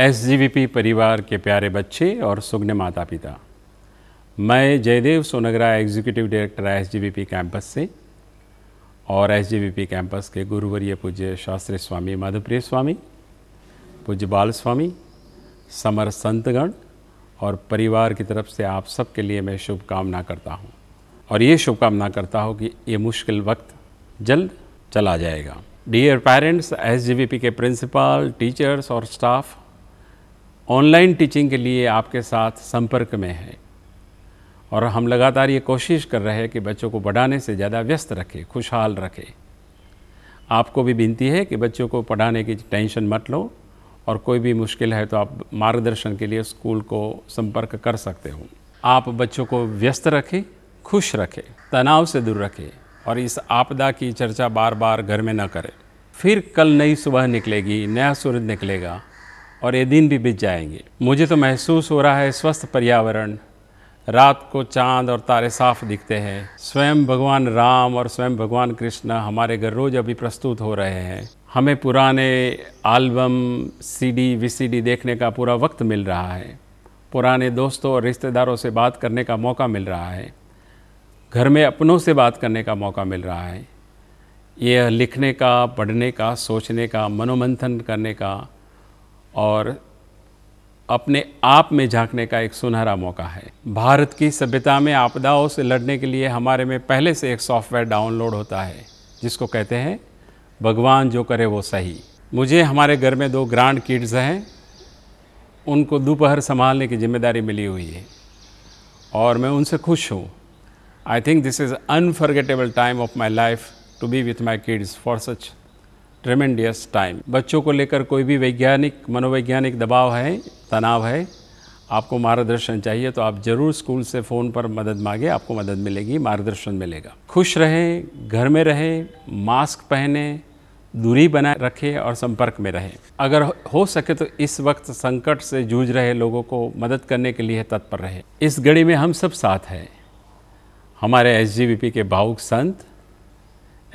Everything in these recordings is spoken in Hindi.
एसजीवीपी परिवार के प्यारे बच्चे और सुग्न माता पिता मैं Jaydev Songara executive director SGVP campus से और एसजीवीपी कैंपस के गुरुवरीय पूज्य शास्त्री स्वामी मधुप्रिय स्वामी पूज्य बाल स्वामी समर संतगण और परिवार की तरफ से आप सबके लिए मैं शुभकामना करता हूँ और ये शुभकामना करता हूँ कि ये मुश्किल वक्त जल्द चला जाएगा dear parents S K principal teachers और स्टाफ ऑनलाइन टीचिंग के लिए आपके साथ संपर्क में है और हम लगातार ये कोशिश कर रहे हैं कि बच्चों को पढ़ाने से ज़्यादा व्यस्त रखें खुशहाल रखें आपको भी विनती है कि बच्चों को पढ़ाने की टेंशन मत लो और कोई भी मुश्किल है तो आप मार्गदर्शन के लिए स्कूल को संपर्क कर सकते हो आप बच्चों को व्यस्त रखें खुश रखें तनाव से दूर रखें और इस आपदा की चर्चा बार बार घर में ना करें फिर कल नई सुबह निकलेगी नया सूरज निकलेगा और ये दिन भी बीत जाएंगे मुझे तो महसूस हो रहा है स्वस्थ पर्यावरण रात को चांद और तारे साफ दिखते हैं स्वयं भगवान राम और स्वयं भगवान कृष्ण हमारे घर रोज अभी प्रस्तुत हो रहे हैं हमें पुराने एल्बम सीडी वीसीडी देखने का पूरा वक्त मिल रहा है पुराने दोस्तों और रिश्तेदारों से बात करने का मौका मिल रहा है घर में अपनों से बात करने का मौका मिल रहा है यह लिखने का पढ़ने का सोचने का मनोमंथन करने का और अपने आप में झांकने का एक सुनहरा मौका है भारत की सभ्यता में आपदाओं से लड़ने के लिए हमारे में पहले से एक सॉफ्टवेयर डाउनलोड होता है जिसको कहते हैं भगवान जो करे वो सही मुझे हमारे घर में दो ग्रांड किड्स हैं उनको दोपहर संभालने की जिम्मेदारी मिली हुई है और मैं उनसे खुश हूँ I think this is unforgettable time of my life to be with my kids for such tremendous time बच्चों को लेकर कोई भी वैज्ञानिक मनोवैज्ञानिक दबाव है तनाव है आपको मार्गदर्शन चाहिए तो आप ज़रूर स्कूल से फ़ोन पर मदद मांगे आपको मदद मिलेगी मार्गदर्शन मिलेगा खुश रहें घर में रहें मास्क पहने दूरी बनाए रखें और संपर्क में रहें अगर हो सके तो इस वक्त संकट से जूझ रहे लोगों को मदद करने के लिए तत्पर रहें इस घड़ी में हम सब साथ हैं हमारे एस के भावुक संत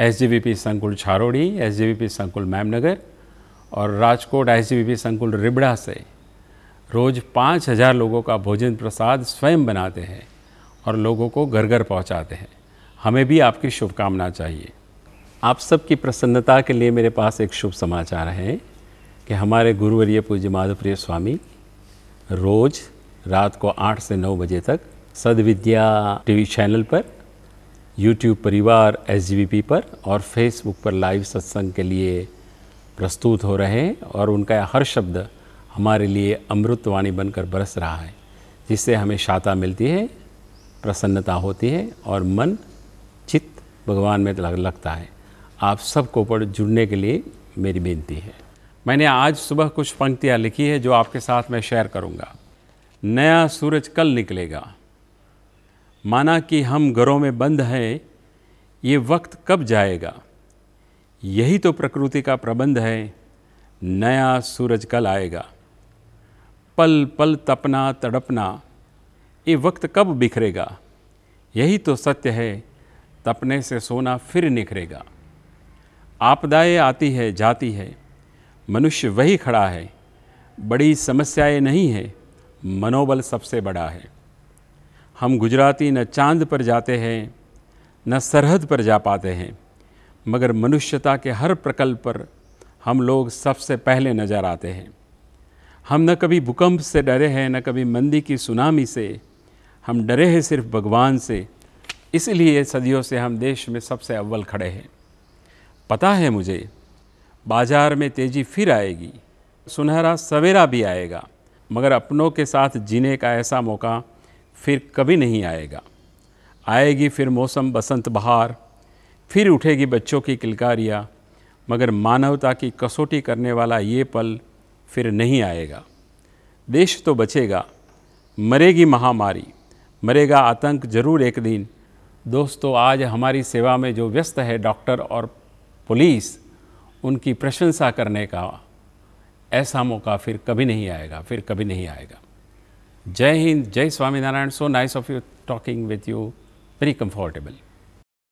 एस जी बी पी संकुल Chharodi S G B P संकुल मैमनगर और Rajkot S G B P संकुल रिबड़ा से रोज़ पाँच हज़ार लोगों का भोजन प्रसाद स्वयं बनाते हैं और लोगों को घर घर पहुँचाते हैं हमें भी आपकी शुभकामना चाहिए आप सबकी प्रसन्नता के लिए मेरे पास एक शुभ समाचार है कि हमारे गुरुवरीय पूज्य माधवप्रिय स्वामी रोज़ रात को आठ से नौ बजे तक सदविद्या टीवी चैनल पर यूट्यूब परिवार एस पर और फेसबुक पर लाइव सत्संग के लिए प्रस्तुत हो रहे हैं और उनका हर शब्द हमारे लिए अमृतवाणी बनकर बरस रहा है जिससे हमें शाता मिलती है प्रसन्नता होती है और मन चित्त भगवान में लग लगता है आप सबको पर जुड़ने के लिए मेरी बेनती है मैंने आज सुबह कुछ पंक्तियाँ लिखी है जो आपके साथ मैं शेयर करूँगा नया सूरज कल निकलेगा माना कि हम घरों में बंद हैं ये वक्त कब जाएगा यही तो प्रकृति का प्रबंध है नया सूरज कल आएगा पल पल तपना तड़पना ये वक्त कब बिखरेगा यही तो सत्य है तपने से सोना फिर निखरेगा आपदाएं आती है जाती है मनुष्य वही खड़ा है बड़ी समस्याएं नहीं है मनोबल सबसे बड़ा है हम गुजराती न चांद पर जाते हैं न सरहद पर जा पाते हैं मगर मनुष्यता के हर प्रकल्प पर हम लोग सबसे पहले नज़र आते हैं हम न कभी भूकंप से डरे हैं न कभी मंदी की सुनामी से हम डरे हैं सिर्फ भगवान से इसलिए सदियों से हम देश में सबसे अव्वल खड़े हैं पता है मुझे बाज़ार में तेज़ी फिर आएगी सुनहरा सवेरा भी आएगा मगर अपनों के साथ जीने का ऐसा मौका फिर कभी नहीं आएगा आएगी फिर मौसम बसंत बहार फिर उठेगी बच्चों की किलकारियाँ मगर मानवता की कसौटी करने वाला ये पल फिर नहीं आएगा देश तो बचेगा मरेगी महामारी मरेगा आतंक जरूर एक दिन दोस्तों आज हमारी सेवा में जो व्यस्त है डॉक्टर और पुलिस उनकी प्रशंसा करने का ऐसा मौका फिर कभी नहीं आएगा फिर कभी नहीं आएगा Jai Hind, Jai Swaminarayan, so nice of you talking with you, very comfortable.